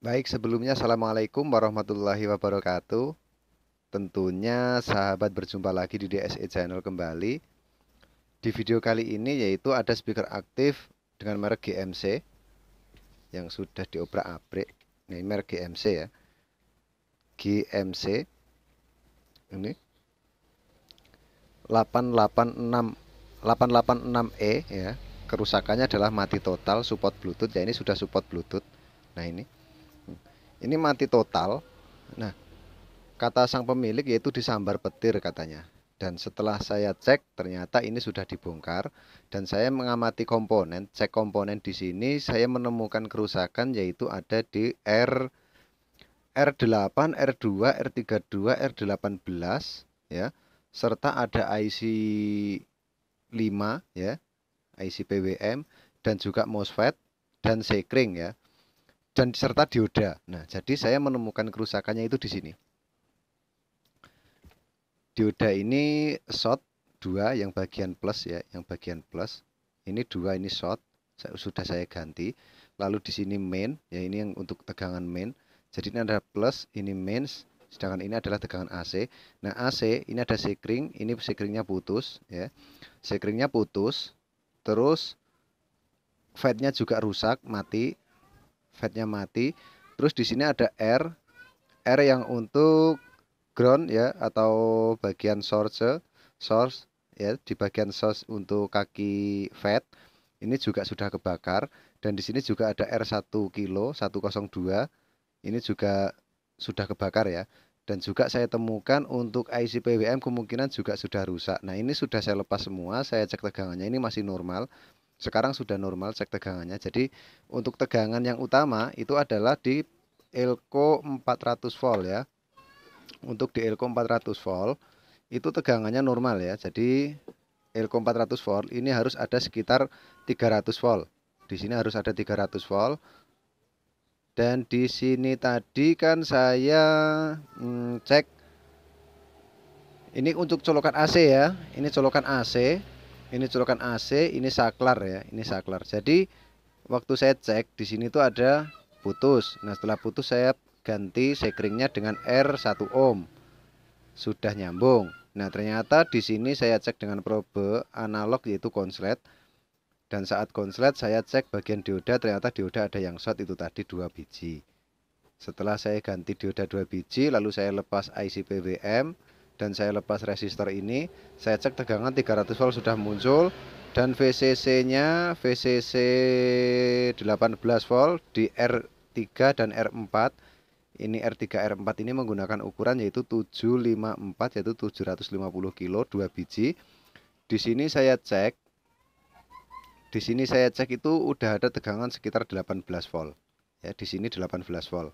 Baik, sebelumnya Assalamualaikum warahmatullahi wabarakatuh. Tentunya sahabat berjumpa lagi di DSE Channel kembali. Di video kali ini yaitu ada speaker aktif dengan merek GMC yang sudah diobrak-abrik. Nah, ini merek GMC ya. GMC ini 886 886E ya. Kerusakannya adalah mati total support Bluetooth. Ya ini sudah support Bluetooth. Nah, ini ini mati total. Nah, kata sang pemilik yaitu disambar petir katanya. Dan setelah saya cek ternyata ini sudah dibongkar dan saya mengamati komponen, cek komponen di sini saya menemukan kerusakan yaitu ada di R R8, R2, R32, R18 ya, serta ada IC 5 ya, IC PWM dan juga MOSFET dan sekring ya dan serta dioda. Nah, jadi saya menemukan kerusakannya itu di sini. Dioda ini short dua yang bagian plus ya, yang bagian plus. Ini dua ini short sudah saya ganti. Lalu di sini main ya ini yang untuk tegangan main. Jadi ini ada plus, ini mains, sedangkan ini adalah tegangan AC. Nah, AC ini ada sekring, ini sekringnya putus ya. Sekringnya putus, terus fatnya juga rusak, mati fatnya mati. Terus di sini ada R, R yang untuk ground ya atau bagian source, source ya di bagian source untuk kaki fat. Ini juga sudah kebakar dan di sini juga ada R1 kilo 102. Ini juga sudah kebakar ya dan juga saya temukan untuk IC PWM kemungkinan juga sudah rusak. Nah, ini sudah saya lepas semua, saya cek tegangannya ini masih normal sekarang sudah normal cek tegangannya. Jadi untuk tegangan yang utama itu adalah di elko 400 volt ya. Untuk di elko 400 volt itu tegangannya normal ya. Jadi elko 400 volt ini harus ada sekitar 300 volt. Di sini harus ada 300 volt. Dan di sini tadi kan saya hmm, cek ini untuk colokan AC ya. Ini colokan AC ini colokan AC, ini saklar ya, ini saklar. Jadi waktu saya cek di sini tuh ada putus. Nah, setelah putus saya ganti sekringnya dengan R1 ohm. Sudah nyambung. Nah, ternyata di sini saya cek dengan probe analog yaitu konslet. Dan saat konslet saya cek bagian dioda ternyata dioda ada yang short itu tadi dua biji. Setelah saya ganti dioda dua biji lalu saya lepas IC PWM dan saya lepas resistor ini saya cek tegangan 300 volt sudah muncul dan VCC nya VCC 18 volt di R3 dan R4 ini R3 R4 ini menggunakan ukuran yaitu 754 yaitu 750 kilo 2 biji di sini saya cek di sini saya cek itu udah ada tegangan sekitar 18 volt ya di sini 18 volt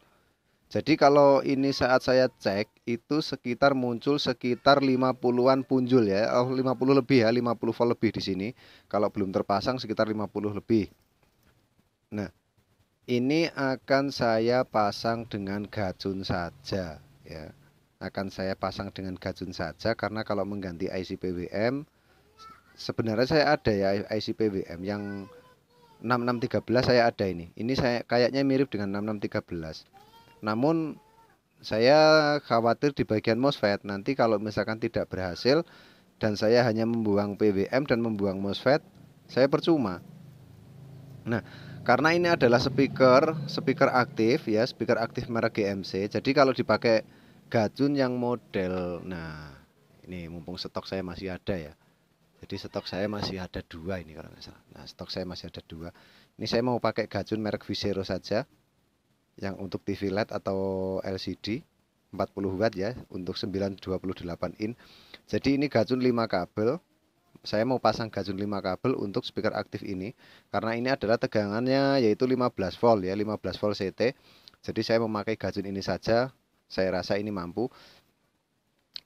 jadi kalau ini saat saya cek itu sekitar muncul sekitar 50-an punjul ya. Oh 50 lebih ya, 50 volt lebih di sini. Kalau belum terpasang sekitar 50 lebih. Nah, ini akan saya pasang dengan gacun saja ya. Akan saya pasang dengan gacun saja karena kalau mengganti IC PWM sebenarnya saya ada ya IC PWM yang 6613 saya ada ini. Ini saya kayaknya mirip dengan 6613 namun saya khawatir di bagian MOSFET nanti kalau misalkan tidak berhasil dan saya hanya membuang PWM dan membuang MOSFET, saya percuma. Nah, karena ini adalah speaker, speaker aktif ya, speaker aktif merek GMC. Jadi kalau dipakai Gajun yang model, nah ini mumpung stok saya masih ada ya. Jadi stok saya masih ada dua ini kalau nggak salah. Nah stok saya masih ada dua. Ini saya mau pakai Gajun merek Visero saja yang untuk TV LED atau LCD 40 watt ya untuk 928 in jadi ini gacun 5 kabel saya mau pasang gacun 5 kabel untuk speaker aktif ini karena ini adalah tegangannya yaitu 15 volt ya 15 volt CT jadi saya memakai gacun ini saja saya rasa ini mampu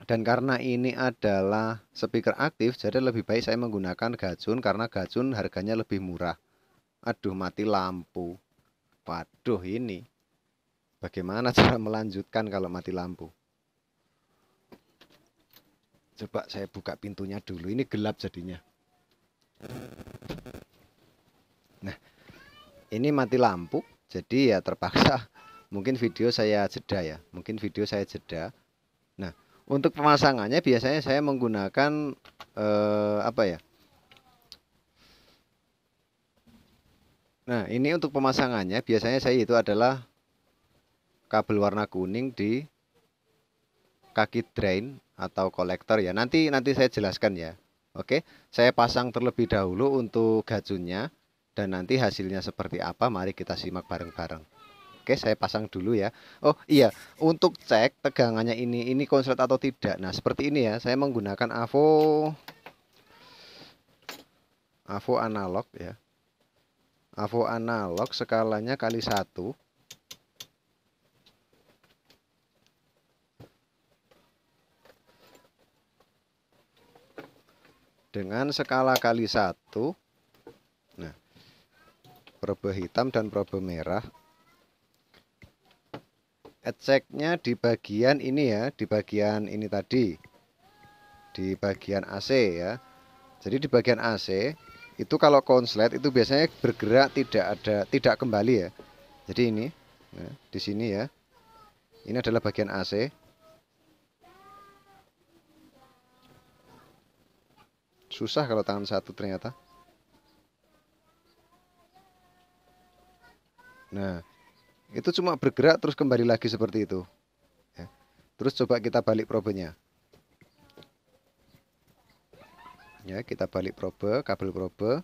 dan karena ini adalah speaker aktif jadi lebih baik saya menggunakan gacun karena gacun harganya lebih murah aduh mati lampu waduh ini Bagaimana cara melanjutkan kalau mati lampu? Coba saya buka pintunya dulu. Ini gelap jadinya. Nah, ini mati lampu. Jadi ya terpaksa mungkin video saya jeda ya. Mungkin video saya jeda. Nah, untuk pemasangannya biasanya saya menggunakan eh, apa ya? Nah, ini untuk pemasangannya biasanya saya itu adalah kabel warna kuning di kaki drain atau kolektor ya. Nanti nanti saya jelaskan ya. Oke, saya pasang terlebih dahulu untuk gacunnya dan nanti hasilnya seperti apa mari kita simak bareng-bareng. Oke, saya pasang dulu ya. Oh, iya, untuk cek tegangannya ini ini konslet atau tidak. Nah, seperti ini ya. Saya menggunakan AVO AVO analog ya. AVO analog skalanya kali satu dengan skala kali satu nah probe hitam dan probe merah eceknya di bagian ini ya di bagian ini tadi di bagian AC ya jadi di bagian AC itu kalau konslet itu biasanya bergerak tidak ada tidak kembali ya jadi ini nah, di sini ya ini adalah bagian AC Susah kalau tangan satu ternyata. Nah, itu cuma bergerak terus kembali lagi seperti itu. Ya. Terus coba kita balik probenya. Ya, kita balik probe, kabel probe.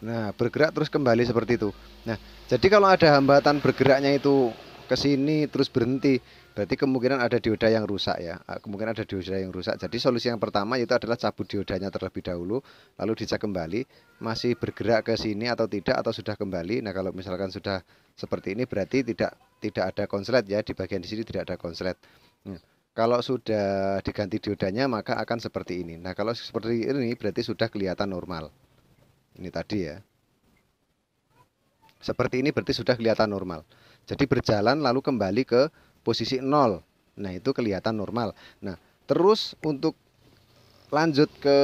Nah, bergerak terus kembali seperti itu. Nah, jadi kalau ada hambatan bergeraknya itu ke sini terus berhenti berarti kemungkinan ada dioda yang rusak ya ah, kemungkinan ada dioda yang rusak jadi solusi yang pertama itu adalah cabut diodanya terlebih dahulu lalu dicek kembali masih bergerak ke sini atau tidak atau sudah kembali nah kalau misalkan sudah seperti ini berarti tidak tidak ada konslet ya di bagian di sini tidak ada konslet hmm. kalau sudah diganti diodanya maka akan seperti ini nah kalau seperti ini berarti sudah kelihatan normal ini tadi ya seperti ini berarti sudah kelihatan normal jadi berjalan lalu kembali ke posisi nol. Nah, itu kelihatan normal. Nah, terus untuk lanjut ke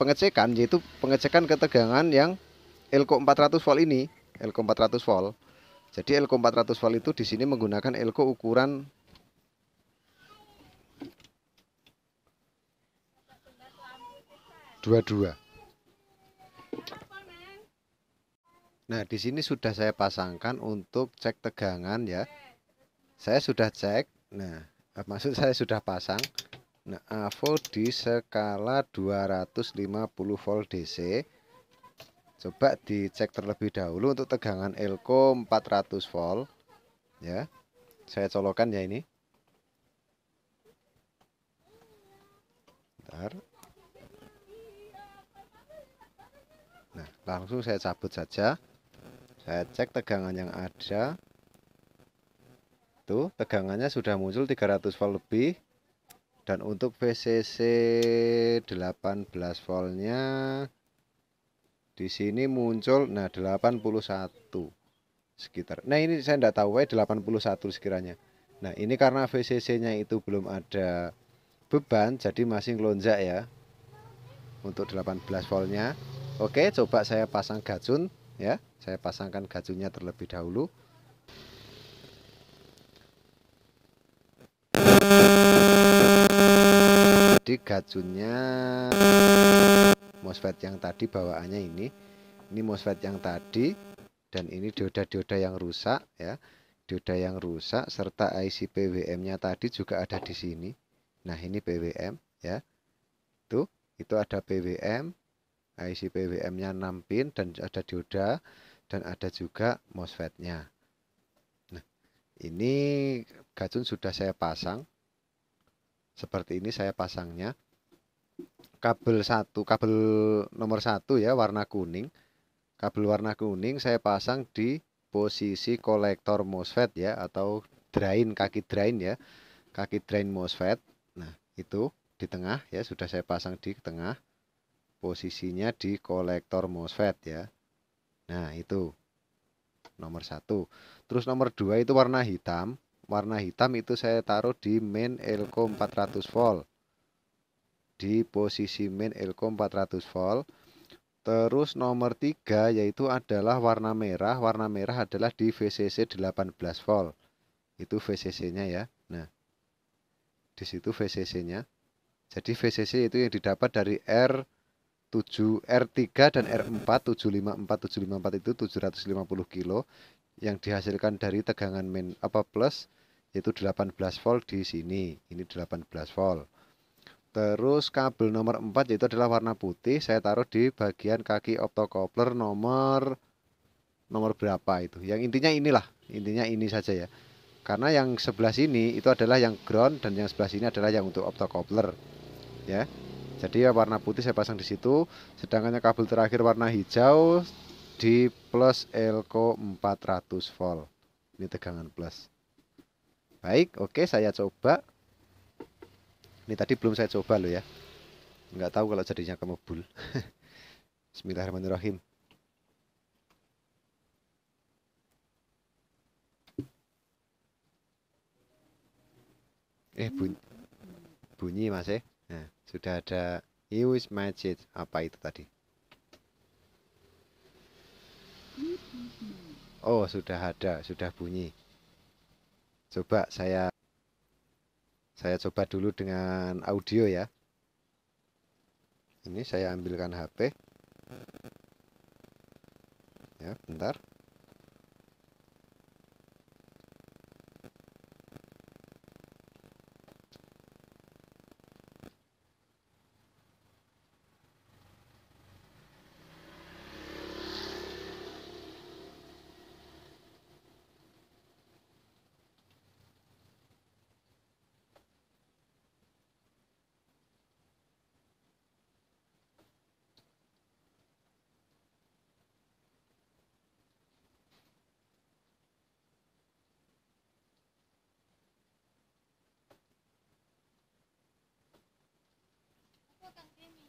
pengecekan yaitu pengecekan ketegangan yang elko 400 volt ini, elko 400 volt. Jadi elko 400 volt itu di sini menggunakan elko ukuran dua dua Nah, di sini sudah saya pasangkan untuk cek tegangan ya. Saya sudah cek. Nah, eh, maksud saya sudah pasang. Nah, AVO di skala 250 volt DC. Coba dicek terlebih dahulu untuk tegangan elko 400 volt ya. Saya colokan ya ini. Bentar. Nah, langsung saya cabut saja saya cek tegangan yang ada tuh tegangannya sudah muncul 300 volt lebih dan untuk VCC 18 voltnya di sini muncul nah 81 sekitar nah ini saya tidak tahu eh 81 sekiranya nah ini karena VCC nya itu belum ada beban jadi masih lonjak ya untuk 18 voltnya oke coba saya pasang gacun ya saya pasangkan gajunya terlebih dahulu jadi gajunya MOSFET yang tadi bawaannya ini ini MOSFET yang tadi dan ini dioda-dioda yang rusak ya dioda yang rusak serta IC PWM nya tadi juga ada di sini nah ini PWM ya tuh itu ada PWM IC PWM-nya 6 pin dan ada dioda dan ada juga MOSFET-nya. Nah, ini gacun sudah saya pasang. Seperti ini saya pasangnya. Kabel satu, kabel nomor satu ya warna kuning. Kabel warna kuning saya pasang di posisi kolektor MOSFET ya atau drain kaki drain ya. Kaki drain MOSFET. Nah, itu di tengah ya sudah saya pasang di tengah posisinya di kolektor MOSFET ya. Nah, itu nomor satu. Terus nomor dua itu warna hitam. Warna hitam itu saya taruh di main elko 400 volt. Di posisi main elko 400 volt. Terus nomor tiga yaitu adalah warna merah. Warna merah adalah di VCC 18 volt. Itu VCC-nya ya. Nah, di situ VCC-nya. Jadi VCC itu yang didapat dari R 7 R3 dan R4 754 754 itu 750 kilo yang dihasilkan dari tegangan main apa plus yaitu 18 volt di sini ini 18 volt terus kabel nomor 4 yaitu adalah warna putih saya taruh di bagian kaki optocoupler nomor nomor berapa itu yang intinya inilah intinya ini saja ya karena yang sebelah sini itu adalah yang ground dan yang sebelah sini adalah yang untuk optocoupler ya jadi ya warna putih saya pasang di situ sedangkan yang kabel terakhir warna hijau di plus elko 400 volt ini tegangan plus baik oke saya coba ini tadi belum saya coba loh ya Enggak tahu kalau jadinya kamu kemebul Bismillahirrahmanirrahim eh bunyi bunyi mas eh sudah ada use iya, magic apa itu tadi oh sudah ada sudah bunyi coba saya saya coba dulu dengan audio ya ini saya ambilkan HP ya bentar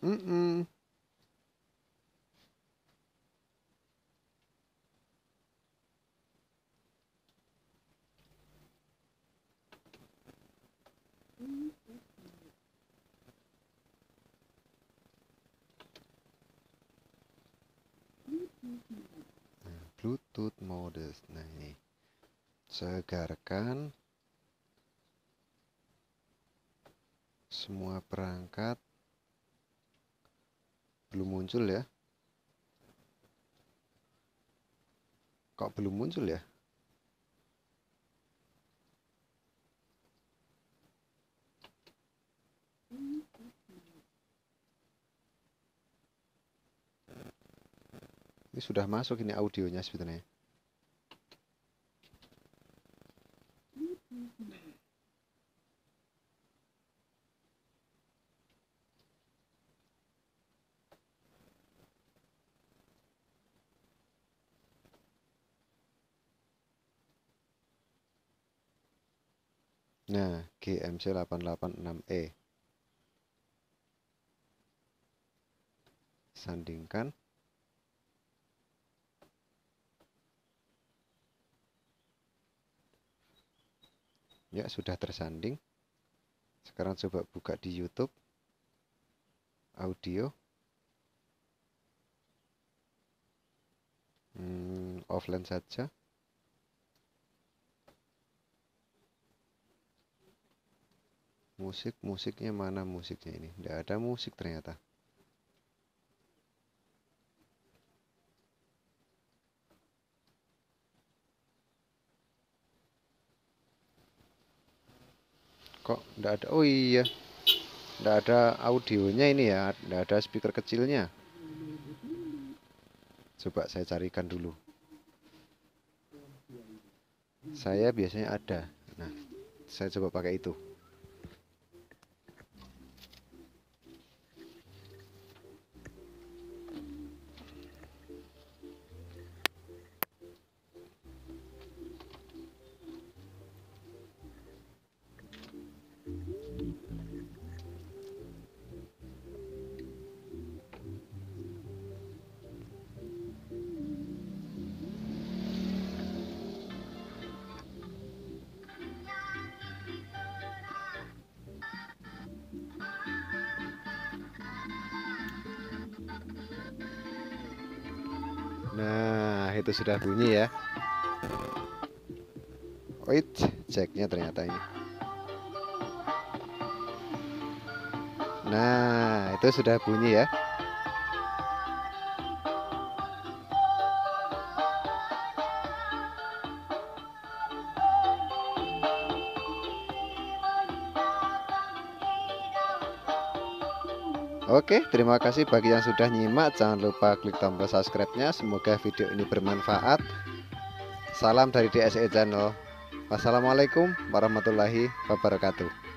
Mm -mm. Bluetooth mode. Nah ini segarkan semua perangkat belum muncul ya kok belum muncul ya ini sudah masuk ini audionya sebetulnya Nah, GMC 886E. Sandingkan. Ya, sudah tersanding. Sekarang coba buka di YouTube. Audio. Hmm, offline saja. musik musiknya mana musiknya ini tidak ada musik ternyata kok tidak ada oh iya tidak ada audionya ini ya tidak ada speaker kecilnya coba saya carikan dulu saya biasanya ada nah saya coba pakai itu itu sudah bunyi ya wait ceknya ternyata ini nah itu sudah bunyi ya Oke, terima kasih bagi yang sudah nyimak. Jangan lupa klik tombol subscribe-nya. Semoga video ini bermanfaat. Salam dari DSE Channel. Wassalamualaikum warahmatullahi wabarakatuh.